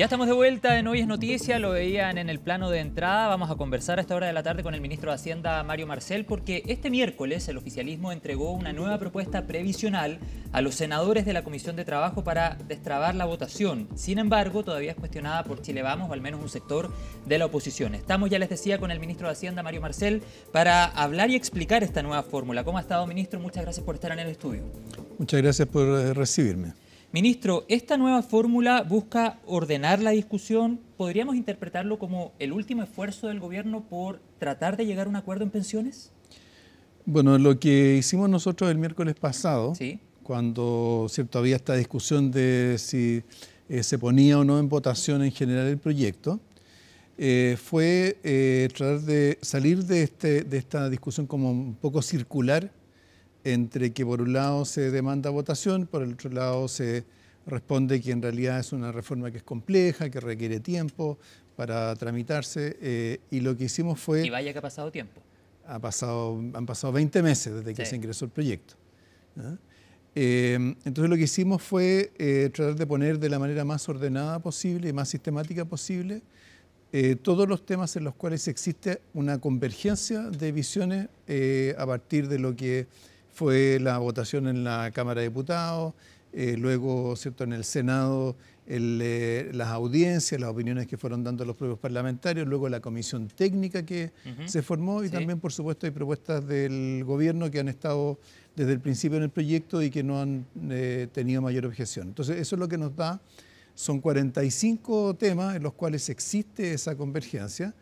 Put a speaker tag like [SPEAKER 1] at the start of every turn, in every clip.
[SPEAKER 1] Ya estamos de vuelta en Hoy es Noticia, lo veían en el plano de entrada. Vamos a conversar a esta hora de la tarde con el ministro de Hacienda, Mario Marcel, porque este miércoles el oficialismo entregó una nueva propuesta previsional a los senadores de la Comisión de Trabajo para destrabar la votación. Sin embargo, todavía es cuestionada por Chile Vamos, o al menos un sector de la oposición. Estamos, ya les decía, con el ministro de Hacienda, Mario Marcel, para hablar y explicar esta nueva fórmula. ¿Cómo ha estado, ministro? Muchas gracias por estar en el estudio.
[SPEAKER 2] Muchas gracias por eh, recibirme.
[SPEAKER 1] Ministro, esta nueva fórmula busca ordenar la discusión. ¿Podríamos interpretarlo como el último esfuerzo del gobierno por tratar de llegar a un acuerdo en pensiones?
[SPEAKER 2] Bueno, lo que hicimos nosotros el miércoles pasado, cuando cierto, había esta discusión de si eh, se ponía o no en votación en general el proyecto, eh, fue eh, tratar de salir de, este, de esta discusión como un poco circular entre que por un lado se demanda votación, por el otro lado se responde que en realidad es una reforma que es compleja, que requiere tiempo para tramitarse, eh, y lo que hicimos fue... Y
[SPEAKER 1] vaya que ha pasado tiempo.
[SPEAKER 2] Ha pasado, han pasado 20 meses desde que se ingresó el proyecto. Eh, entonces lo que hicimos fue eh, tratar de poner de la manera más ordenada posible y más sistemática posible todos los temas en los cuales existe una convergencia de visiones a partir de lo que fue la votación en la Cámara de Diputados, eh, luego ¿cierto? en el Senado eh, las audiencias, las opiniones que fueron dando los propios parlamentarios, luego la comisión técnica que se formó y también, por supuesto, hay propuestas del gobierno que han estado desde el principio en el proyecto y que no han eh, tenido mayor objeción. Entonces, eso es lo que nos da, son 45 temas en los cuales existe esa convergencia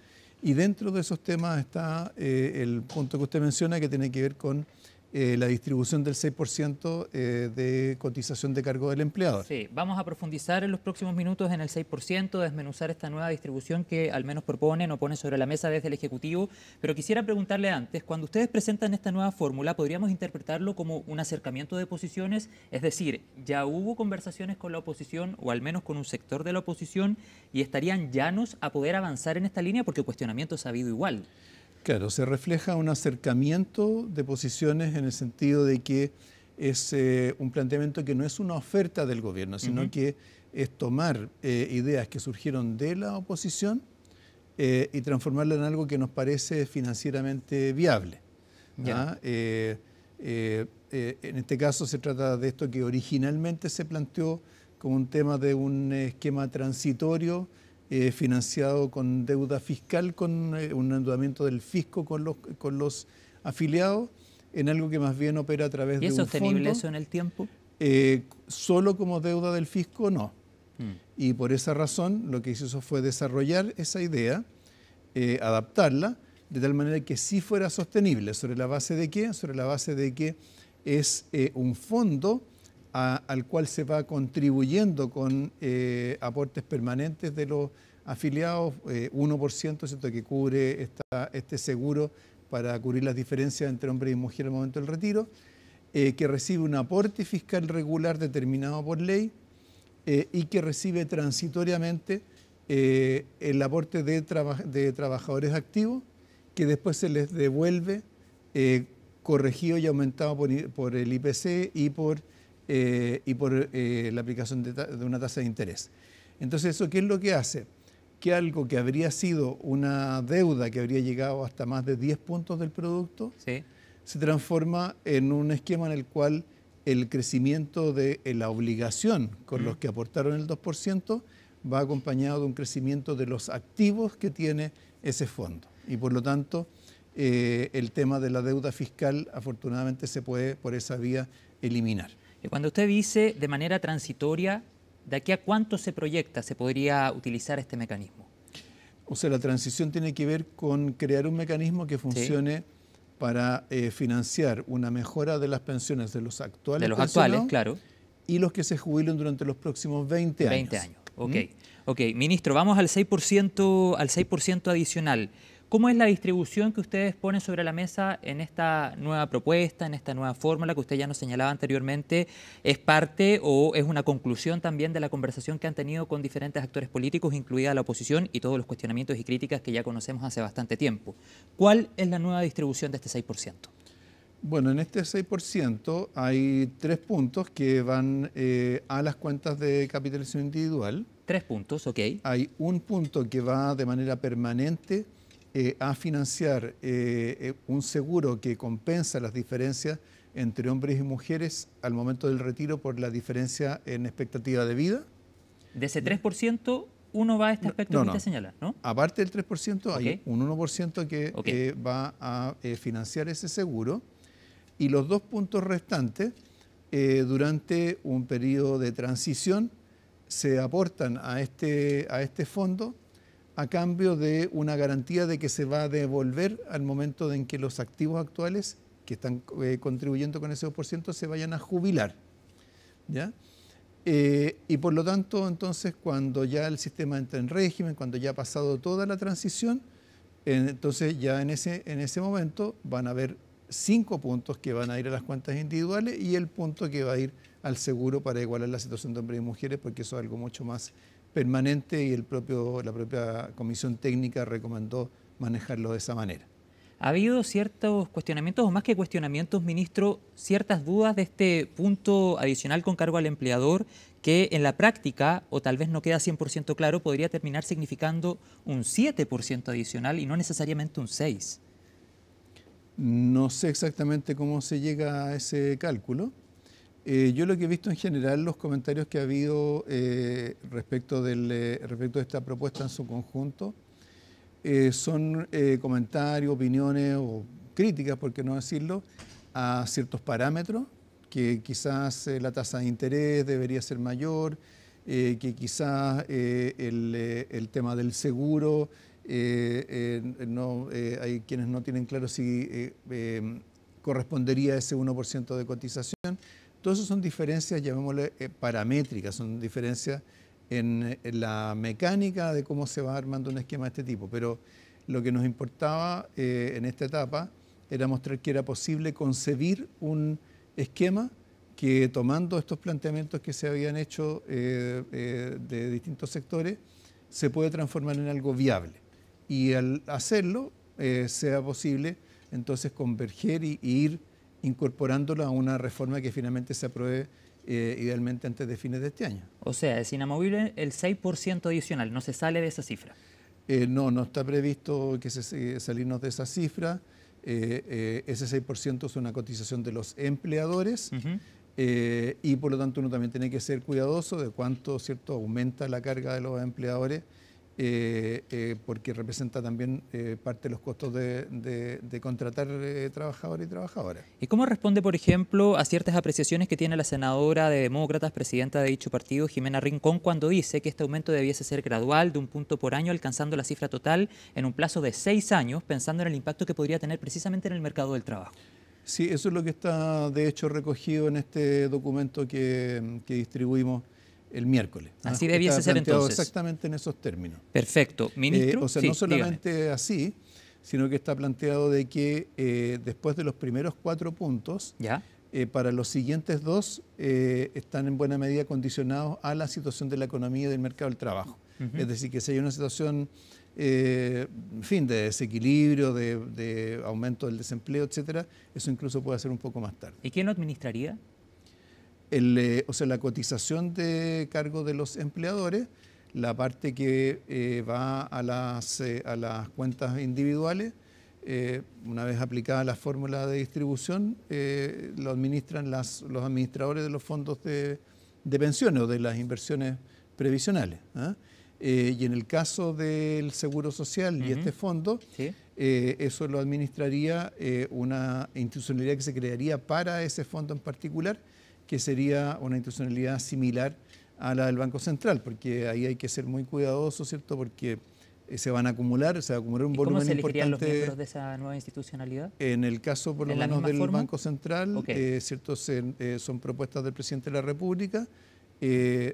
[SPEAKER 2] y dentro de esos temas está el punto que usted menciona que tiene que ver con eh, la distribución del 6% eh, de cotización de cargo del empleado. Sí,
[SPEAKER 1] vamos a profundizar en los próximos minutos en el 6%, desmenuzar esta nueva distribución que al menos propone no pone sobre la mesa desde el Ejecutivo, pero quisiera preguntarle antes, cuando ustedes presentan esta nueva fórmula, ¿podríamos interpretarlo como un acercamiento de posiciones? Es decir, ¿ya hubo conversaciones con la oposición o al menos con un sector de la oposición y estarían
[SPEAKER 2] llanos a poder avanzar en esta línea? Porque el cuestionamiento ha habido igual. Claro, se refleja un acercamiento de posiciones en el sentido de que es eh, un planteamiento que no es una oferta del gobierno, sino que es tomar eh, ideas que surgieron de la oposición eh, y transformarla en algo que nos parece financieramente viable. ¿ah? en este caso se trata de esto que originalmente se planteó como un tema de un esquema transitorio eh, financiado con deuda fiscal, con eh, un endeudamiento del fisco con los, con los afiliados, en algo que más bien opera a través es de un sostenible eso
[SPEAKER 1] en el tiempo?
[SPEAKER 2] Eh, solo como deuda del fisco, no. Mm. Y por esa razón lo que hizo fue desarrollar esa idea, adaptarla, de tal manera que sí fuera sostenible. ¿Sobre la base de qué? Sobre la base de que es un fondo al cual se va contribuyendo con eh, aportes permanentes de los afiliados, 1% eh, ¿cierto? que cubre esta, este seguro para cubrir las diferencias entre hombre y mujer al momento del retiro, eh, que recibe un aporte fiscal regular determinado por ley y que recibe transitoriamente el aporte de, trabajadores activos, que después se les devuelve corregido y aumentado por el IPC y por eh, y por eh, la aplicación de, una tasa de interés. Entonces, ¿eso qué es lo que hace? Que algo que habría sido una deuda que habría llegado hasta más de 10 puntos del producto, se transforma en un esquema en el cual el crecimiento de eh, la obligación con los mm. que aportaron el 2% va acompañado de un crecimiento de los activos que tiene ese fondo. Y por lo tanto, el tema de la deuda fiscal afortunadamente se puede por esa vía eliminar cuando usted
[SPEAKER 1] dice de manera transitoria, ¿de aquí a cuánto se proyecta se podría utilizar este
[SPEAKER 2] mecanismo? O sea, la transición tiene que ver con crear un mecanismo que funcione para eh, financiar una mejora de las pensiones de los actuales. De los actuales, claro. Y los que se jubilen durante los próximos 20 años. 20 años,
[SPEAKER 1] ok. ¿Mm? Ok, ministro, vamos al 6%, al 6 adicional.
[SPEAKER 2] ¿Cómo es la distribución
[SPEAKER 1] que ustedes ponen sobre la mesa en esta nueva propuesta, en esta nueva fórmula que usted ya nos señalaba anteriormente? ¿Es parte o es una conclusión también de la conversación que han tenido con diferentes actores políticos, incluida la oposición y todos los cuestionamientos y críticas que ya conocemos hace bastante tiempo? ¿Cuál es la nueva distribución de
[SPEAKER 2] este 6%? Bueno, en este 6% hay tres puntos que van eh, a las cuentas de capitalización individual. Tres puntos, ok. Hay un punto que va de manera permanente eh, a financiar eh, eh, un seguro que compensa las diferencias entre hombres y mujeres al momento del retiro por la diferencia en expectativa de vida? De ese 3% uno va a este aspecto que usted señala, ¿no? Aparte del 3%, hay un 1% que va a financiar ese seguro y los dos puntos restantes, durante un periodo de transición, se aportan a este, a este fondo a cambio de una garantía de que se va a devolver al momento en que los activos actuales que están eh, contribuyendo con ese 2% se vayan a jubilar. Eh, y por lo tanto, entonces, cuando ya el sistema entra en régimen, cuando ya ha pasado toda la transición, entonces ya en ese, en ese momento van a haber cinco puntos que van a ir a las cuentas individuales y el punto que va a ir al seguro para igualar la situación de hombres y mujeres, porque eso es algo mucho más permanente y el propio, la propia comisión técnica recomendó manejarlo de esa manera. Ha habido ciertos
[SPEAKER 1] cuestionamientos, o más que cuestionamientos, ministro, ciertas dudas de este punto adicional con cargo al empleador que en la práctica, o tal vez no queda 100% claro, podría terminar significando un 7% adicional y no necesariamente un 6%.
[SPEAKER 2] No sé exactamente cómo se llega a ese cálculo. Eh, yo lo que he visto en general, los comentarios que ha habido eh, respecto, eh, respecto de esta propuesta en su conjunto, son comentarios, opiniones o críticas, por qué no decirlo, a ciertos parámetros, que quizás la tasa de interés debería ser mayor, que quizás el, tema del seguro, hay quienes no tienen claro si correspondería a ese 1% de cotización. Todo eso son diferencias, llamémosle eh, paramétricas, son diferencias en, la mecánica de cómo se va armando un esquema de este tipo. Pero lo que nos importaba eh, en esta etapa era mostrar que era posible concebir un esquema que tomando estos planteamientos que se habían hecho eh, de distintos sectores, se puede transformar en algo viable. Y al hacerlo, sea posible entonces converger y ir incorporándolo a una reforma que finalmente se apruebe eh, idealmente antes de fines de este año. O sea, es inamovible el 6% adicional, no se sale de esa cifra. Eh, no, no está previsto que se, salirnos de esa cifra. Eh, ese 6% es una cotización de los empleadores y por lo tanto uno también tiene que ser cuidadoso de cuánto cierto aumenta la carga de los empleadores eh, eh, porque representa también eh, parte de los costos de, contratar trabajadores y trabajadoras.
[SPEAKER 1] ¿Y cómo responde, por ejemplo, a ciertas apreciaciones que tiene la senadora de Demócratas, presidenta de dicho partido, Jimena Rincón, cuando dice que este aumento debiese ser gradual, de un punto por año, alcanzando la cifra total en un plazo de seis años, pensando en el impacto que podría tener precisamente en el mercado del trabajo?
[SPEAKER 2] Sí, eso es lo que está, de hecho, recogido en este documento que distribuimos el miércoles. Así debía ser entonces. Exactamente en esos términos. Perfecto. Eh, Ministro. o sea, no solamente así, sino que está planteado de que eh, después de los primeros cuatro puntos, ¿Ya? Eh, para los siguientes dos están en buena medida condicionados a la situación de la economía y del mercado del trabajo. Es decir, que si hay una situación, en fin, de desequilibrio, de, de aumento del desempleo, etcétera, eso incluso puede ser un poco más tarde. ¿Y quién lo administraría? Eh, o sea, la cotización de cargo de los empleadores, la parte que eh, va eh, a las, cuentas individuales, una vez aplicada la fórmula de distribución, lo administran los administradores de los fondos de, pensiones o de las inversiones previsionales. ¿ah? y en el caso del Seguro Social y este fondo, eso lo administraría una institucionalidad que se crearía para ese fondo en particular que sería una institucionalidad similar a la del Banco Central, porque ahí hay que ser muy cuidadoso, ¿cierto? Porque eh, se van a acumular, se va a acumular un volumen importante. ¿Cómo se elegirían los miembros
[SPEAKER 1] de esa nueva institucionalidad?
[SPEAKER 2] En el caso, por lo menos, del Banco Central, eh, ¿cierto? Eh, son propuestas del presidente de la República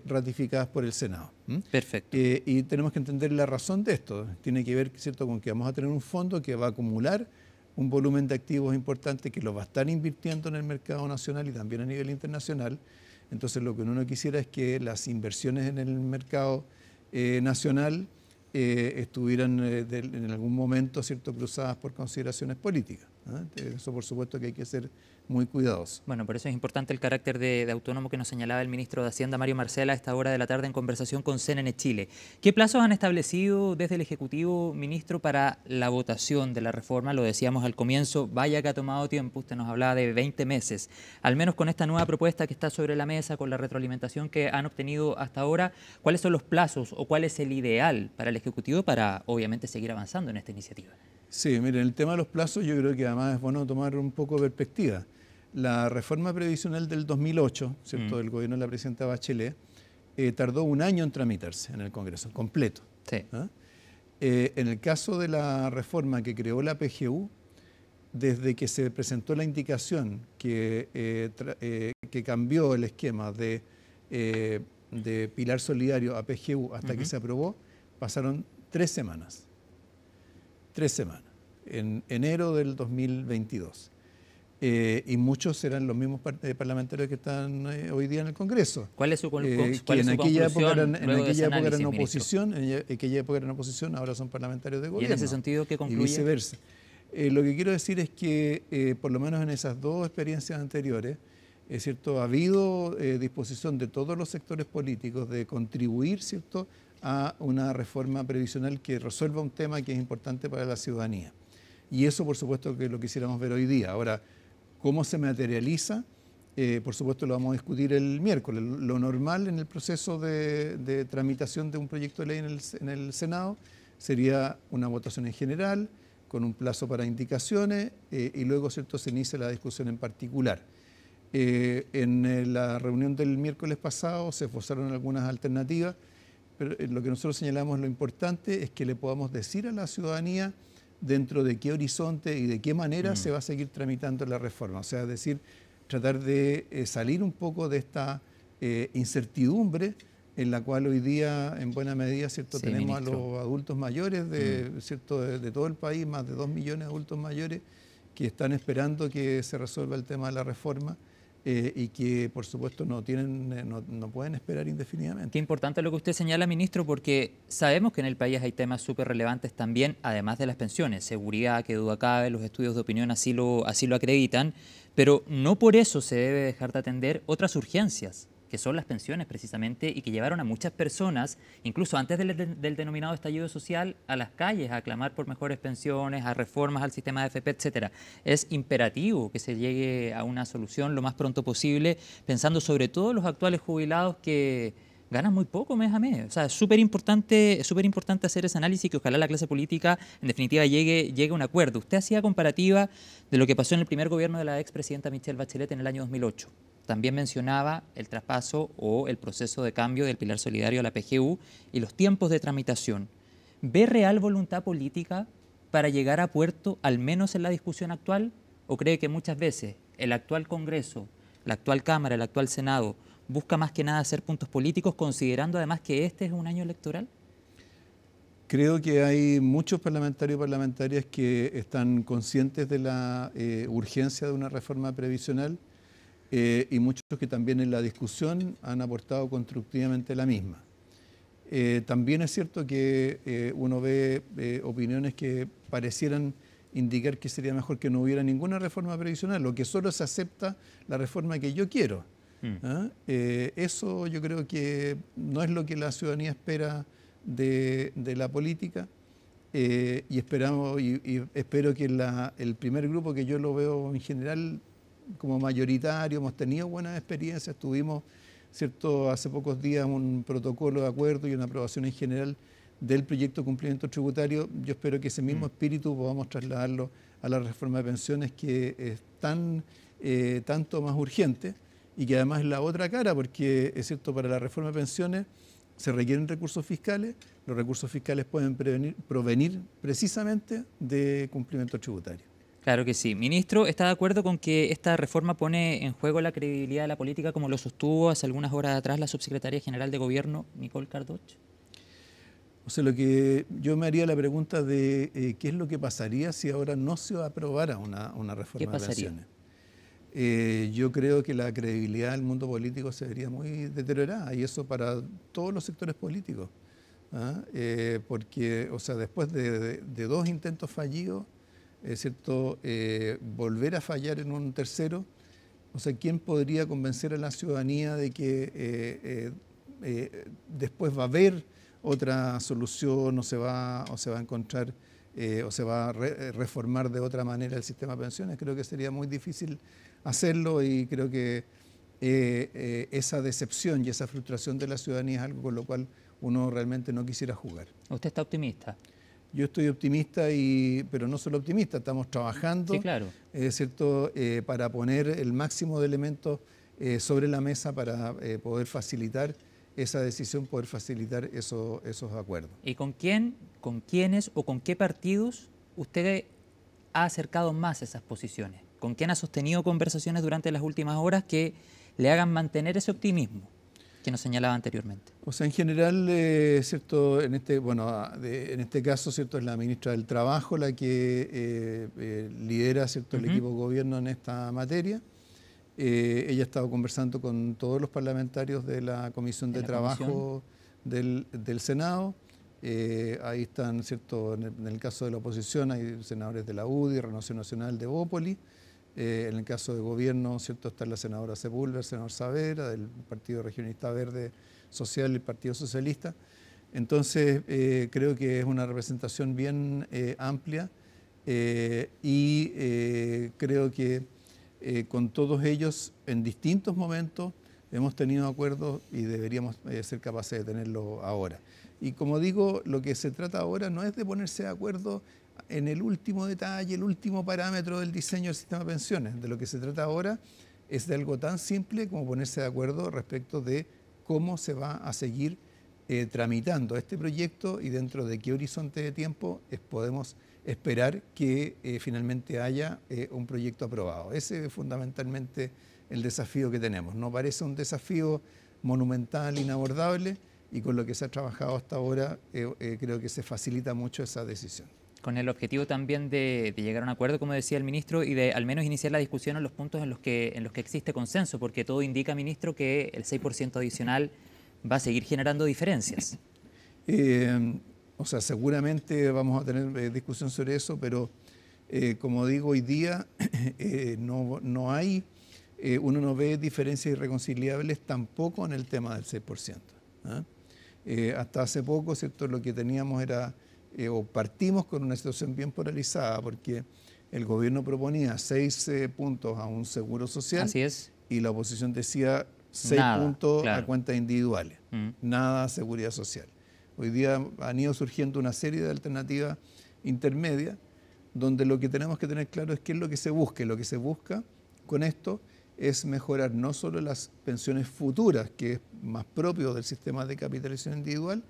[SPEAKER 2] ratificadas por el Senado. Perfecto. y tenemos que entender la razón de esto. Tiene que ver, ¿cierto?, con que vamos a tener un fondo que va a acumular un volumen de activos importante que los va a estar invirtiendo en el mercado nacional y también a nivel internacional. Entonces lo que uno quisiera es que las inversiones en el mercado eh, nacional eh, estuvieran eh, en algún momento cruzadas por consideraciones políticas. Eh, eso por supuesto que hay que ser muy cuidadosos Bueno, por eso
[SPEAKER 1] es importante el carácter de, de, autónomo que nos señalaba el ministro de Hacienda, Mario Marcela, a esta hora de la tarde en conversación con CNN Chile. ¿Qué plazos han establecido desde el Ejecutivo, ministro, para la votación de la reforma? Lo decíamos al comienzo, vaya que ha tomado tiempo, usted nos hablaba de 20 meses. Al menos con esta nueva propuesta que está sobre la mesa, con la retroalimentación que han obtenido hasta ahora, ¿cuáles son los plazos o cuál es el ideal para el Ejecutivo para, obviamente, seguir avanzando en esta iniciativa?
[SPEAKER 2] Sí, miren, el tema de los plazos yo creo que además es bueno tomar un poco de perspectiva. La reforma previsional del 2008, ¿cierto?, mm. del gobierno de la presidenta Bachelet, eh, tardó un año en tramitarse en el Congreso, completo. ¿Ah? Eh, en el caso de la reforma que creó la PGU, desde que se presentó la indicación que, eh, que cambió el esquema de, de Pilar Solidario a PGU hasta que se aprobó, pasaron tres semanas tres semanas, en enero del 2022. Eh, y muchos serán los mismos eh, parlamentarios que están eh, hoy día en el Congreso. ¿Cuál es su, en Época en aquella época oposición, en aquella época eran oposición, ahora son parlamentarios de gobierno. ¿Y en ese sentido qué concluye? Y viceversa. lo que quiero decir es que, por lo menos en esas dos experiencias anteriores, es cierto, ha habido disposición de todos los sectores políticos de contribuir, ¿cierto?, a una reforma previsional que resuelva un tema que es importante para la ciudadanía. Y eso, por supuesto, que lo quisiéramos ver hoy día. Ahora, ¿cómo se materializa? Eh, por supuesto, lo vamos a discutir el miércoles. Lo normal en el proceso de, tramitación de un proyecto de ley en el, Senado sería una votación en general, con un plazo para indicaciones, eh, y luego ¿cierto? se inicia la discusión en particular. Eh, en la reunión del miércoles pasado se esforzaron algunas alternativas pero eh, lo que nosotros señalamos lo importante es que le podamos decir a la ciudadanía dentro de qué horizonte y de qué manera mm. se va a seguir tramitando la reforma. O sea, es decir, tratar de eh, salir un poco de esta eh, incertidumbre en la cual hoy día, en buena medida, ¿cierto? tenemos a los adultos mayores mm. de, de, todo el país, más de dos millones de adultos mayores que están esperando que se resuelva el tema de la reforma. Eh, y que por supuesto eh, no,
[SPEAKER 1] pueden esperar indefinidamente. Qué importante lo que usted señala, ministro, porque sabemos que en el país hay temas súper relevantes también, además de las pensiones, seguridad, que duda cabe, los estudios de opinión así lo, así lo acreditan, pero no por eso se debe dejar de atender otras urgencias que son las pensiones precisamente, y que llevaron a muchas personas, incluso antes del, denominado estallido social, a las calles a clamar por mejores pensiones, a reformas al sistema de FP, etcétera. Es imperativo que se llegue a una solución lo más pronto posible, pensando sobre todo los actuales jubilados que ganan muy poco mes a mes. O sea, es súper importante, súper importante hacer ese análisis y que ojalá la clase política, en definitiva, llegue, llegue a un acuerdo. Usted hacía comparativa de lo que pasó en el primer gobierno de la expresidenta Michelle Bachelet en el año 2008. También mencionaba el traspaso o el proceso de cambio del pilar solidario a la PGU y los tiempos de tramitación. ¿Ve real voluntad política para llegar a puerto, al menos en la discusión actual? ¿O cree que muchas veces el actual Congreso, la actual Cámara, el actual Senado, busca más que nada hacer puntos políticos, considerando además que este es un año electoral?
[SPEAKER 2] Creo que hay muchos parlamentarios y parlamentarias que están conscientes de la eh, urgencia de una reforma previsional eh, y muchos que también en la discusión han aportado constructivamente la misma. Eh, también es cierto que eh, uno ve opiniones que parecieran indicar que sería mejor que no hubiera ninguna reforma previsional, lo que solo se acepta la reforma que yo quiero. Mm. ¿ah? eso yo creo que no es lo que la ciudadanía espera de, de la política. y esperamos y, espero que el primer grupo que yo lo veo en general como mayoritario, hemos tenido buenas experiencias, tuvimos, ¿cierto?, hace pocos días un protocolo de acuerdo y una aprobación en general del proyecto de cumplimiento tributario. Yo espero que ese mismo mm. espíritu podamos trasladarlo a la reforma de pensiones que es eh, tanto más urgente y que además es la otra cara, porque es cierto, para la reforma de pensiones se requieren recursos fiscales, los recursos fiscales pueden provenir precisamente de cumplimiento tributario.
[SPEAKER 1] Claro que sí. Ministro, ¿está de acuerdo con que esta reforma pone en juego la credibilidad de la política, como lo sostuvo hace algunas horas atrás la subsecretaria general de Gobierno, Nicole Cardoch?
[SPEAKER 2] O sea, lo que yo me haría la pregunta de eh, qué es lo que pasaría si ahora no se aprobara una, una reforma de pensiones. Eh, yo creo que la credibilidad del mundo político se vería muy deteriorada y eso para todos los sectores políticos. ¿ah? Eh, porque, o sea, después de dos intentos fallidos, es cierto, eh, volver a fallar en un tercero. O sea, ¿quién podría convencer a la ciudadanía de que eh, eh, después va a haber otra solución o se va, o se va a encontrar o se va a reformar de otra manera el sistema de pensiones? Creo que sería muy difícil hacerlo y creo que esa decepción y esa frustración de la ciudadanía es algo con lo cual uno realmente no quisiera jugar. ¿Usted está optimista? Yo estoy optimista, y, pero no solo optimista, estamos trabajando eh, eh, para poner el máximo de elementos eh, sobre la mesa para poder facilitar esa decisión, poder facilitar eso, esos acuerdos. ¿Y con quién,
[SPEAKER 1] con quiénes o con qué partidos usted ha acercado más esas posiciones? ¿Con quién ha sostenido conversaciones durante las últimas horas que le hagan mantener ese optimismo? que nos señalaba anteriormente.
[SPEAKER 2] O sea, en general, eh, ¿cierto? En este, bueno, ah, en este caso, ¿cierto? Es la ministra del Trabajo la que eh, eh, lidera, ¿cierto? El equipo de gobierno en esta materia. ella ha estado conversando con todos los parlamentarios de la Comisión de, Trabajo Del, Senado. ahí están, ¿cierto? En el, caso de la oposición hay senadores de la UDI, Renovación Nacional de Bópoli. Eh, en el caso de gobierno, ¿cierto? Está la senadora Sepúlveda, el senador Savera, del Partido Regionalista Verde Social, el Partido Socialista. Entonces, eh, creo que es una representación bien eh, amplia y creo que con todos ellos, en distintos momentos, hemos tenido acuerdos y deberíamos ser capaces de tenerlo ahora. Y como digo, lo que se trata ahora no es de ponerse de acuerdo en el último detalle, el último parámetro del diseño del sistema de pensiones. De lo que se trata ahora es de algo tan simple como ponerse de acuerdo respecto de cómo se va a seguir eh, tramitando este proyecto y dentro de qué horizonte de tiempo podemos esperar que eh, finalmente haya eh, un proyecto aprobado. Ese es fundamentalmente el desafío que tenemos. No parece un desafío monumental, inabordable, y con lo que se ha trabajado hasta ahora creo que se facilita mucho esa
[SPEAKER 1] decisión con el objetivo también de, llegar a un acuerdo, como decía el ministro, y de al menos iniciar la discusión en los puntos en los que, en los que existe consenso, porque todo indica, ministro, que el 6%
[SPEAKER 2] adicional va a seguir generando diferencias. Eh, o sea, seguramente vamos a tener eh, discusión sobre eso, pero eh, como digo, hoy día no, no, hay, uno no ve diferencias irreconciliables tampoco en el tema del 6%. ¿ah? hasta hace poco, ¿cierto? Lo que teníamos era eh, o partimos con una situación bien polarizada porque el gobierno proponía seis eh, puntos a un seguro social. Y la oposición decía seis puntos a cuentas individuales. Mm. Nada a seguridad social. Hoy día han ido surgiendo una serie de alternativas intermedias donde lo que tenemos que tener claro es qué es lo que se busca. lo que se busca con esto es mejorar no solo las pensiones futuras, que es más propio del sistema de capitalización individual,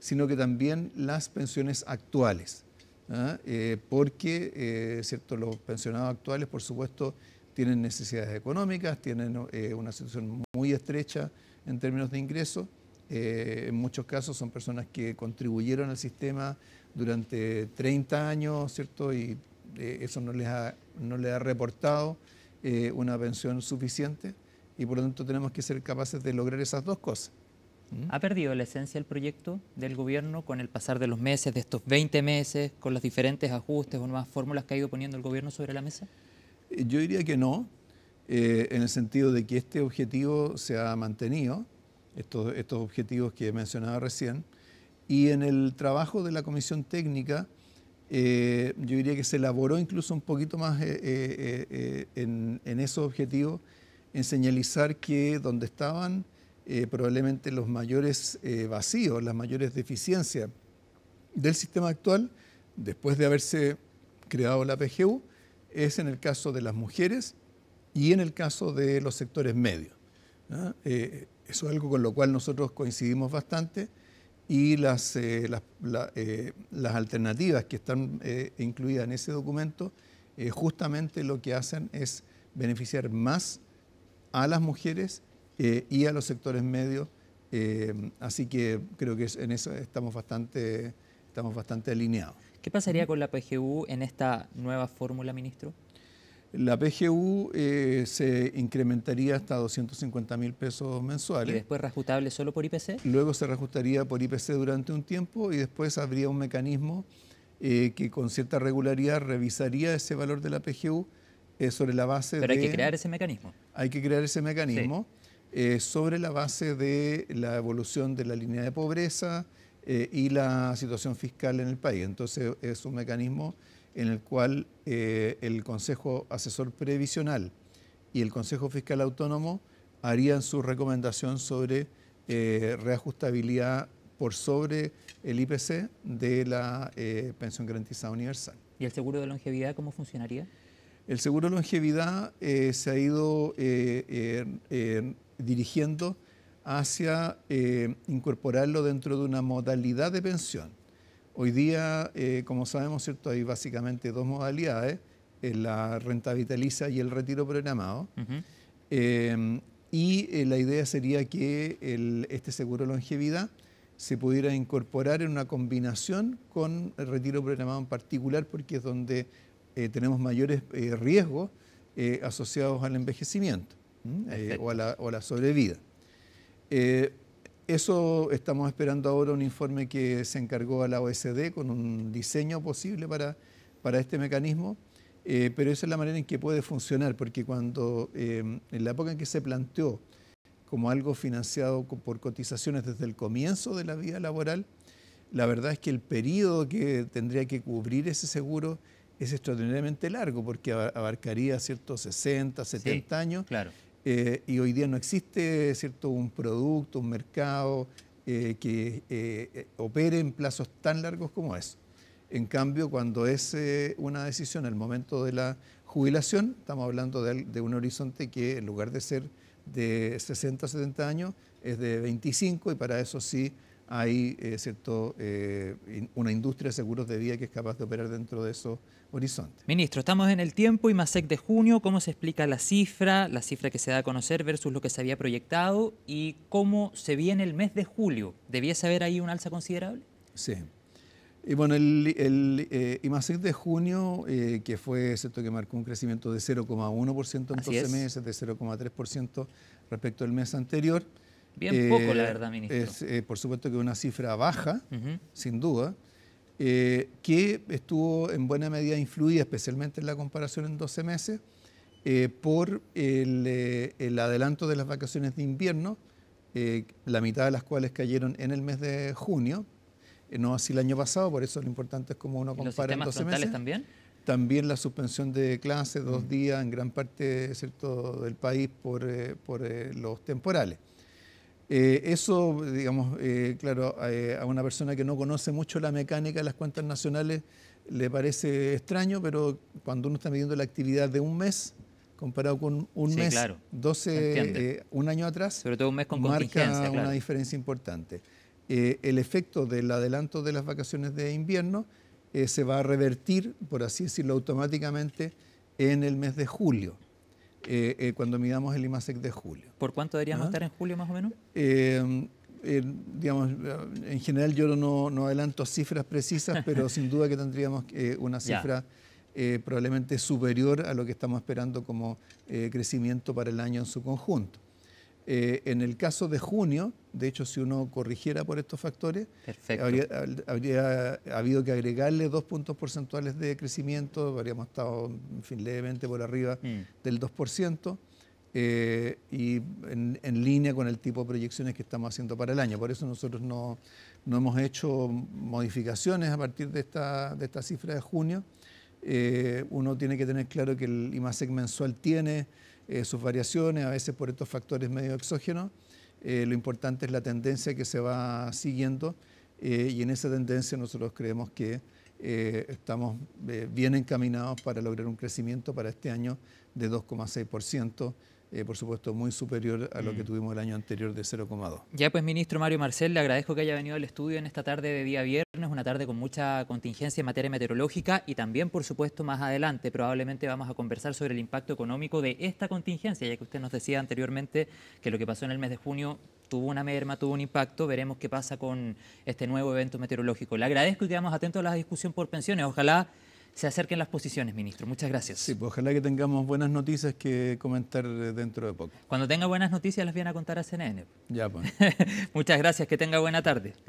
[SPEAKER 2] sino que también las pensiones actuales. ¿ah? Eh, porque eh, cierto, los pensionados actuales, por supuesto, tienen necesidades económicas, tienen eh, una situación muy estrecha en términos de ingresos. en muchos casos son personas que contribuyeron al sistema durante 30 años, ¿cierto? Y eso no les no les ha reportado una pensión suficiente y por lo tanto tenemos que ser capaces de lograr esas dos cosas.
[SPEAKER 1] ¿Ha perdido la esencia del proyecto
[SPEAKER 2] del gobierno
[SPEAKER 1] con el pasar de los meses, de estos 20 meses, con los diferentes ajustes o nuevas fórmulas que ha ido poniendo el gobierno sobre la mesa?
[SPEAKER 2] Eh, yo diría que no, eh, en el sentido de que este objetivo se ha mantenido, estos, objetivos que he mencionado recién, y en el trabajo de la comisión técnica, eh, yo diría que se elaboró incluso un poquito más en, en, esos objetivos, en señalizar que donde estaban eh, probablemente los mayores eh, vacíos, las mayores deficiencias del sistema actual, después de haberse creado la PGU, es en el caso de las mujeres y en el caso de los sectores medios. ¿ah? Eh, eso es algo con lo cual nosotros coincidimos bastante y las, las, alternativas que están incluidas en ese documento justamente lo que hacen es beneficiar más a las mujeres eh, y a los sectores medios. Eh, así que creo que en eso estamos bastante, estamos bastante alineados. ¿Qué pasaría con
[SPEAKER 1] la PGU en esta nueva fórmula,
[SPEAKER 2] ministro? La PGU eh, se incrementaría hasta 250 mil pesos mensuales. ¿Y después reajustable solo por IPC? Luego se reajustaría por IPC durante un tiempo y después habría un mecanismo que con cierta regularidad revisaría ese valor de la PGU sobre la base de... Pero hay que crear ese mecanismo. Hay que crear ese mecanismo. Eh, sobre la base de la evolución de la línea de pobreza eh, y la situación fiscal en el país. Entonces es un mecanismo en el cual eh, el Consejo Asesor Previsional y el Consejo Fiscal Autónomo harían su recomendación sobre reajustabilidad por sobre el IPC de la pensión garantizada universal. ¿Y el seguro de longevidad cómo funcionaría? El seguro de longevidad se ha ido dirigiendo hacia eh, incorporarlo dentro de una modalidad de pensión. Hoy día, eh, como sabemos, ¿cierto? hay básicamente dos modalidades, eh, la renta vitaliza y el retiro programado. y la idea sería que este seguro de longevidad se pudiera incorporar en una combinación con el retiro programado en particular, porque es donde tenemos mayores riesgos asociados al envejecimiento. Mm, eh, o, a la, sobrevida. Eh, eso estamos esperando ahora un informe que se encargó a la OSD con un diseño posible para, para este mecanismo, eh, pero esa es la manera en que puede funcionar, porque cuando en la época en que se planteó como algo financiado por cotizaciones desde el comienzo de la vida laboral, la verdad es que el periodo que tendría que cubrir ese seguro es extraordinariamente largo porque abarcaría ciertos 60, 70 años. Claro. Eh, y hoy día no existe ¿cierto? un producto, un mercado eh, que eh, opere en plazos tan largos como eso. En cambio, cuando es una decisión el momento de la jubilación, estamos hablando de, un horizonte que en lugar de ser de 60 70 años, es de 25 y para eso sí hay eh, eh, una industria de seguros de vida que es capaz de operar dentro de esos horizontes.
[SPEAKER 1] Ministro, estamos en el tiempo y MASEC de junio, ¿cómo se explica la cifra, la cifra que se da a conocer versus lo que se había proyectado y cómo se viene el mes de julio? ¿Debiese haber ahí un alza considerable?
[SPEAKER 2] Sí. Y bueno, el, IMASEC eh, de junio, que fue, cierto, que marcó un crecimiento de 0,1% en 12 meses, de 0,3% respecto al mes anterior, Bien poco, la eh, verdad, ministro. Eh, por supuesto que una cifra baja, sin duda, eh, que estuvo en buena medida influida, especialmente en la comparación en 12 meses, por el, adelanto de las vacaciones de invierno, la mitad de las cuales cayeron en el mes de junio, no así el año pasado, por eso lo importante es cómo uno compara en 12 meses. también? También la suspensión de clases, dos mm. días en gran parte ¿cierto? del país por, los temporales. Eh, eso, digamos, eh, claro, eh, a, una persona que no conoce mucho la mecánica de las cuentas nacionales le parece extraño, pero cuando uno está midiendo la actividad de un mes, comparado con un mes,
[SPEAKER 1] un año atrás, marca una
[SPEAKER 2] diferencia importante. el efecto del adelanto de las vacaciones de invierno se va a revertir, por así decirlo, automáticamente en el mes de julio. Eh, eh, cuando midamos el IMASEC de julio.
[SPEAKER 1] ¿Por cuánto deberíamos ¿Ah? estar en julio más o menos?
[SPEAKER 2] Eh, en general yo no, no adelanto cifras precisas, pero sin duda que tendríamos una cifra probablemente superior a lo que estamos esperando como crecimiento para el año en su conjunto. Eh, en el caso de junio, de hecho, si uno corrigiera por estos factores, habría, habido que agregarle dos puntos porcentuales de crecimiento, habríamos estado, en fin, levemente por arriba mm. del 2%. Eh, y en, línea con el tipo de proyecciones que estamos haciendo para el año. Por eso nosotros no, hemos hecho modificaciones a partir de esta, de esta cifra de junio. Eh, uno tiene que tener claro que el IMASEC mensual tiene eh, sus variaciones, a veces por estos factores medio exógenos. Eh, lo importante es la tendencia que se va siguiendo eh, y en esa tendencia nosotros creemos que estamos bien encaminados para lograr un crecimiento para este año de 2,6% eh, por supuesto, muy superior a lo que mm. tuvimos el año anterior de 0,2.
[SPEAKER 1] Ya pues, ministro Mario Marcel, le agradezco que haya venido al estudio en esta tarde de día viernes, una tarde con mucha contingencia en materia meteorológica y también, por supuesto, más adelante probablemente vamos a conversar sobre el impacto económico de esta contingencia, ya que usted nos decía anteriormente que lo que pasó en el mes de junio tuvo una merma, tuvo un impacto, veremos qué pasa con este nuevo evento meteorológico. Le agradezco y quedamos atentos a la discusión por pensiones. Ojalá se acerquen las posiciones, ministro. Muchas gracias.
[SPEAKER 2] Sí, pues ojalá que tengamos buenas noticias que comentar eh, dentro de poco.
[SPEAKER 1] Cuando tenga buenas noticias las viene a contar a CNN.
[SPEAKER 2] Ya, pues.
[SPEAKER 1] Muchas gracias, que tenga buena
[SPEAKER 2] tarde.